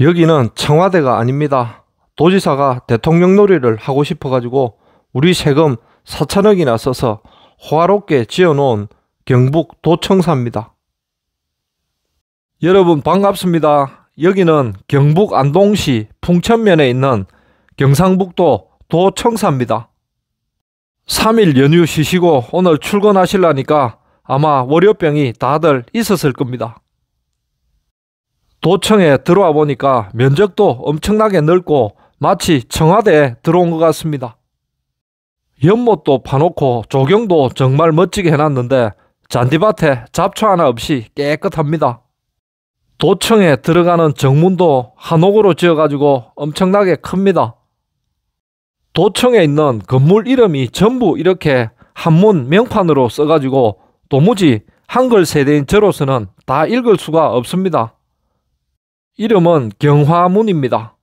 여기는 청와대가 아닙니다. 도지사가 대통령 놀이를 하고 싶어가지고 우리 세금 4천억이나 써서 호화롭게 지어놓은 경북 도청사입니다. 여러분 반갑습니다. 여기는 경북 안동시 풍천면에 있는 경상북도 도청사입니다. 3일 연휴 쉬시고 오늘 출근하시려니까 아마 월요병이 다들 있었을 겁니다. 도청에 들어와 보니까 면적도 엄청나게 넓고 마치 청와대에 들어온 것 같습니다. 연못도 파놓고 조경도 정말 멋지게 해놨는데 잔디밭에 잡초 하나 없이 깨끗합니다. 도청에 들어가는 정문도 한옥으로 지어가지고 엄청나게 큽니다. 도청에 있는 건물 이름이 전부 이렇게 한문 명판으로 써가지고 도무지 한글 세대인 저로서는 다 읽을 수가 없습니다. 이름은 경화문입니다.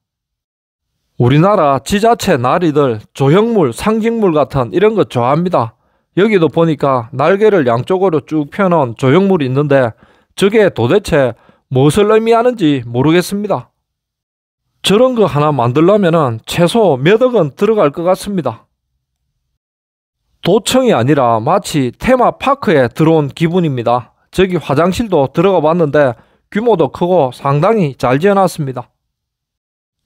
우리나라 지자체 나리들 조형물, 상징물 같은 이런 거 좋아합니다. 여기도 보니까 날개를 양쪽으로 쭉 펴놓은 조형물이 있는데 저게 도대체 무엇을 의미하는지 모르겠습니다. 저런 거 하나 만들려면 최소 몇 억은 들어갈 것 같습니다. 도청이 아니라 마치 테마파크에 들어온 기분입니다. 저기 화장실도 들어가 봤는데 규모도 크고 상당히 잘 지어놨습니다.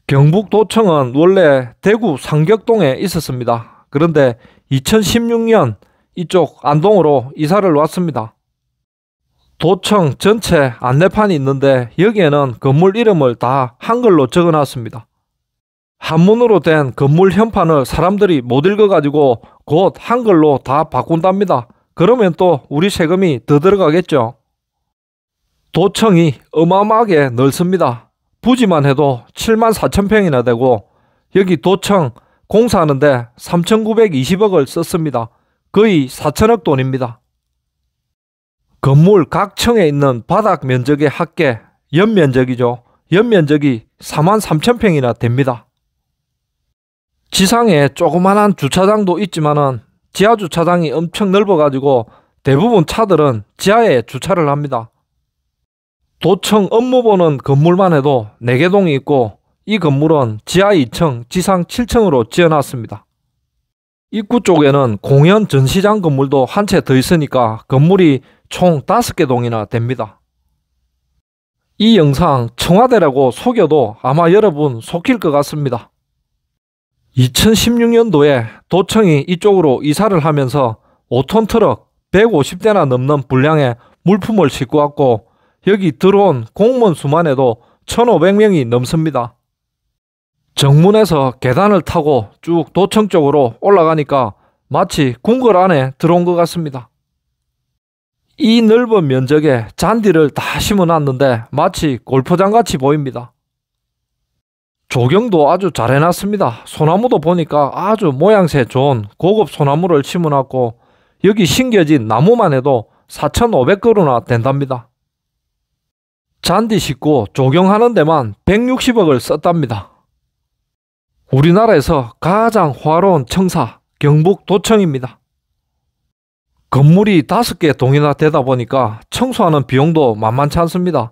경북도청은 원래 대구 상격동에 있었습니다. 그런데 2016년 이쪽 안동으로 이사를 왔습니다. 도청 전체 안내판이 있는데 여기에는 건물 이름을 다 한글로 적어놨습니다. 한문으로 된 건물 현판을 사람들이 못 읽어가지고 곧 한글로 다 바꾼답니다. 그러면 또 우리 세금이 더 들어가겠죠. 도청이 어마어마하게 넓습니다. 부지만 해도 7만 4천 평이나 되고 여기 도청 공사하는데 3,920억을 썼습니다. 거의 4천억 돈입니다. 건물 각 층에 있는 바닥 면적의 합계 연면적이죠. 연면적이 4만 3천 평이나 됩니다. 지상에 조그만한 주차장도 있지만은 지하 주차장이 엄청 넓어가지고 대부분 차들은 지하에 주차를 합니다. 도청 업무 보는 건물만 해도 4개 동이 있고 이 건물은 지하 2층, 지상 7층으로 지어놨습니다. 입구 쪽에는 공연 전시장 건물도 한 채 더 있으니까 건물이 총 5개 동이나 됩니다. 이 영상 청와대라고 속여도 아마 여러분 속힐 것 같습니다. 2016년도에 도청이 이쪽으로 이사를 하면서 5톤 트럭 150대나 넘는 분량의 물품을 싣고 왔고 여기 들어온 공무원 수만 해도 1,500명이 넘습니다. 정문에서 계단을 타고 쭉 도청 쪽으로 올라가니까 마치 궁궐 안에 들어온 것 같습니다. 이 넓은 면적에 잔디를 다 심어놨는데 마치 골프장 같이 보입니다. 조경도 아주 잘 해놨습니다. 소나무도 보니까 아주 모양새 좋은 고급 소나무를 심어놨고 여기 심겨진 나무만 해도 4,500그루나 된답니다. 잔디 싣고 조경하는 데만 160억을 썼답니다. 우리나라에서 가장 화로운 청사 경북 도청입니다. 건물이 5개 동이나 되다 보니까 청소하는 비용도 만만치 않습니다.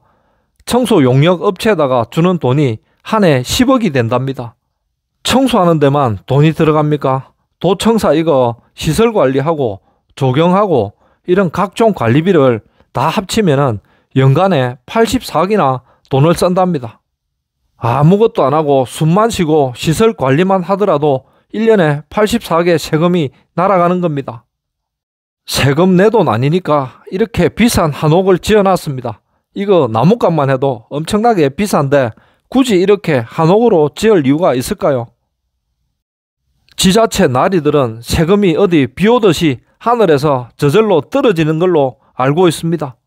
청소 용역 업체에다가 주는 돈이 한 해 10억이 된답니다. 청소하는 데만 돈이 들어갑니까? 도청사 이거 시설 관리하고 조경하고 이런 각종 관리비를 다 합치면은 연간에 84억이나 돈을 쓴답니다. 아무것도 안 하고 숨만 쉬고 시설 관리만 하더라도 1년에 84억의 세금이 날아가는 겁니다. 세금 내돈 아니니까 이렇게 비싼 한옥을 지어놨습니다. 이거 나뭇값만 해도 엄청나게 비싼데 굳이 이렇게 한옥으로 지을 이유가 있을까요? 지자체 나리들은 세금이 어디 비 오듯이 하늘에서 저절로 떨어지는 걸로 알고 있습니다.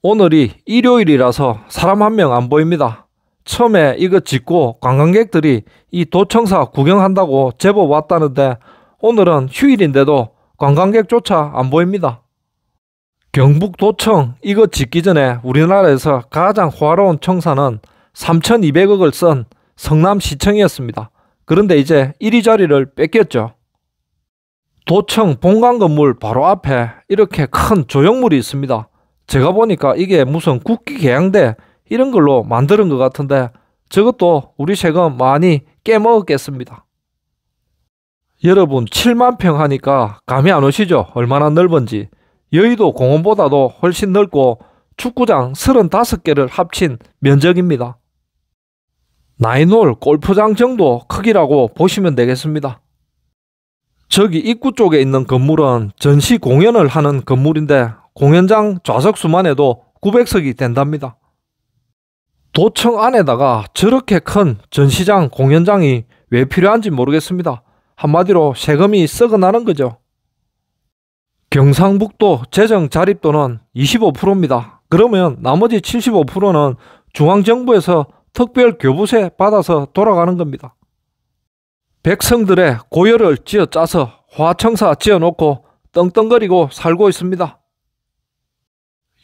오늘이 일요일이라서 사람 한 명 안 보입니다. 처음에 이거 짓고 관광객들이 이 도청사 구경한다고 제법 왔다는데 오늘은 휴일인데도 관광객조차 안 보입니다. 경북도청 이거 짓기 전에 우리나라에서 가장 호화로운 청사는 3,200억을 쓴 성남시청이었습니다. 그런데 이제 1위 자리를 뺏겼죠. 도청 본관 건물 바로 앞에 이렇게 큰 조형물이 있습니다. 제가 보니까 이게 무슨 국기 계양대 이런 걸로 만드는 것 같은데 저것도 우리 세금 많이 깨먹었겠습니다. 여러분 7만 평 하니까 감이 안 오시죠? 얼마나 넓은지. 여의도 공원보다도 훨씬 넓고 축구장 35개를 합친 면적입니다. 나인홀 골프장 정도 크기라고 보시면 되겠습니다. 저기 입구 쪽에 있는 건물은 전시 공연을 하는 건물인데 공연장 좌석 수만 해도 900석이 된답니다. 도청 안에다가 저렇게 큰 전시장 공연장이 왜 필요한지 모르겠습니다. 한마디로 세금이 썩어나는 거죠. 경상북도 재정 자립도는 25%입니다. 그러면 나머지 75%는 중앙정부에서 특별 교부세 받아서 돌아가는 겁니다. 백성들의 고열을 쥐어 짜서 화청사 지어놓고 떵떵거리고 살고 있습니다.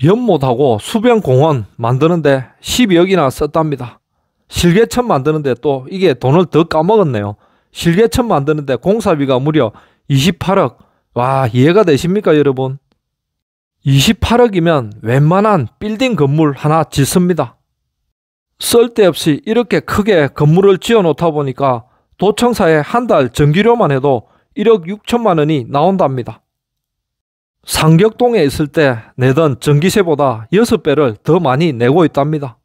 연못하고 수변공원 만드는데 12억이나 썼답니다. 실개천 만드는데 또 이게 돈을 더 까먹었네요. 실개천 만드는데 공사비가 무려 28억. 와, 이해가 되십니까, 여러분? 28억이면 웬만한 빌딩 건물 하나 짓습니다. 쓸데없이 이렇게 크게 건물을 지어 놓다 보니까 도청사에 한 달 전기료만 해도 1억 6천만 원이 나온답니다. 상격동에 있을 때 내던 전기세보다 6배를 더 많이 내고 있답니다.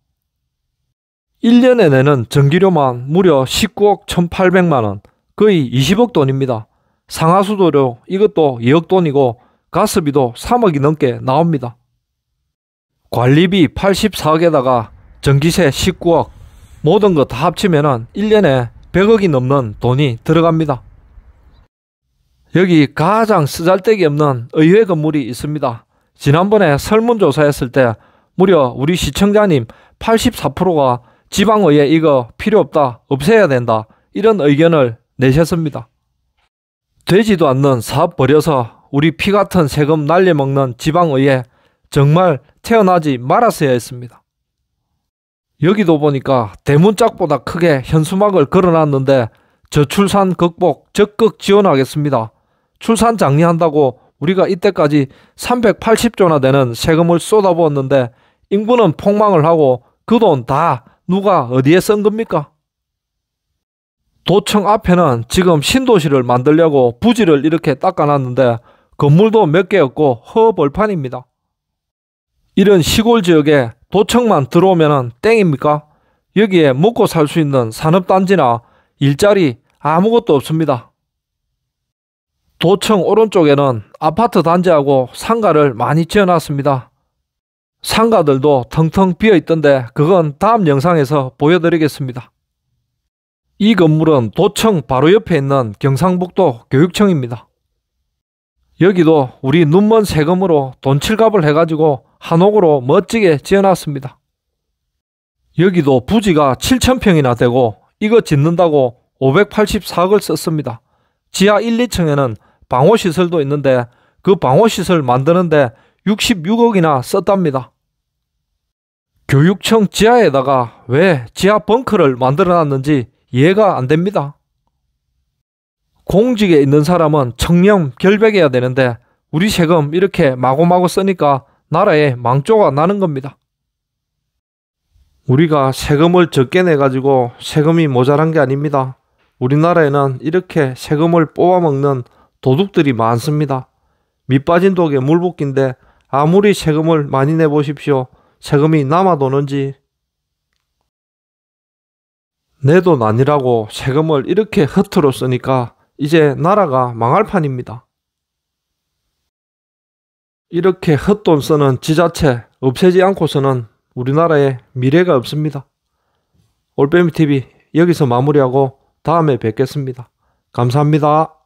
1년에 내는 전기료만 무려 19억 1800만원, 거의 20억 돈입니다. 상하수도료 이것도 2억 돈이고 가스비도 3억이 넘게 나옵니다. 관리비 84억에다가 전기세 19억, 모든 것 다 합치면 1년에 100억이 넘는 돈이 들어갑니다. 여기 가장 쓰잘데기 없는 의회 건물이 있습니다. 지난번에 설문조사했을 때 무려 우리 시청자님 84%가 지방의회 이거 필요 없다, 없애야 된다, 이런 의견을 내셨습니다. 되지도 않는 사업 버려서 우리 피 같은 세금 날려먹는 지방의회 정말 태어나지 말았어야 했습니다. 여기도 보니까 대문짝보다 크게 현수막을 걸어놨는데 저출산 극복 적극 지원하겠습니다. 출산 장려한다고 우리가 이때까지 380조나 되는 세금을 쏟아부었는데 인구는 폭망을 하고 그 돈 다 누가 어디에 쓴 겁니까? 도청 앞에는 지금 신도시를 만들려고 부지를 이렇게 닦아놨는데 건물도 몇개 없고 허벌판입니다. 이런 시골 지역에 도청만 들어오면 땡입니까? 여기에 먹고 살 수 있는 산업단지나 일자리 아무것도 없습니다. 도청 오른쪽에는 아파트 단지하고 상가를 많이 지어놨습니다. 상가들도 텅텅 비어있던데 그건 다음 영상에서 보여드리겠습니다. 이 건물은 도청 바로 옆에 있는 경상북도 교육청입니다. 여기도 우리 눈먼 세금으로 돈칠갑을 해가지고 한옥으로 멋지게 지어놨습니다. 여기도 부지가 7천평이나 되고 이거 짓는다고 584억을 썼습니다. 지하 1, 2층에는 방호 시설도 있는데 그 방호 시설 만드는데 66억이나 썼답니다. 교육청 지하에다가 왜 지하 벙커를 만들어 놨는지 이해가 안 됩니다. 공직에 있는 사람은 청렴 결백해야 되는데 우리 세금 이렇게 마구마구 쓰니까 나라에 망조가 나는 겁니다. 우리가 세금을 적게 내가지고 세금이 모자란 게 아닙니다. 우리나라에는 이렇게 세금을 뽑아먹는 도둑들이 많습니다. 밑빠진 독에 물 붓긴데 아무리 세금을 많이 내보십시오. 세금이 남아도는지. 내도 아니라고 세금을 이렇게 허투루 쓰니까 이제 나라가 망할 판입니다. 이렇게 헛돈 쓰는 지자체 없애지 않고서는 우리나라에 미래가 없습니다. 올빼미TV 여기서 마무리하고 다음에 뵙겠습니다. 감사합니다.